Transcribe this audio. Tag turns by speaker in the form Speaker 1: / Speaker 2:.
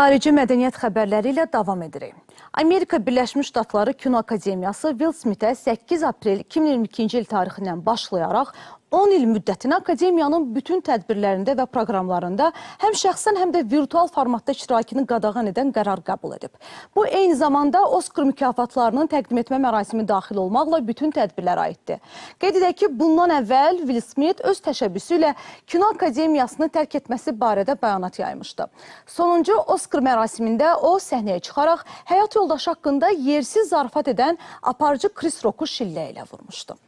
Speaker 1: Xarici mədəniyyət xəbərləri ilə davam edirik. Amerika Birləşmiş Ştatları Kino Akademiyası Will Smithə 8 aprel 2022-ci il tarixindən başlayaraq 10 il müddətinə akademiyanın bütün tədbirlərində və proqramlarında həm şəxsən, həm də virtual formatda iştirakını qadağan edən qərar qəbul edib. Bu, eyni zamanda Oskar mükafatlarının təqdim etmə mərasimi daxil olmaqla bütün tədbirlərə aiddir. Qeyd edək ki, bundan əvvəl Will Smith öz təşəbbüsü ilə kino akademiyasını tərk etməsi barədə bəyanat yaymışdı. Sonuncu Oskar mərasimində o səhnəyə çıxaraq həyat yoldaşı haqqında yersiz zarafat edən aparıcı Chris Rock'u şillə ilə vurmuşdu.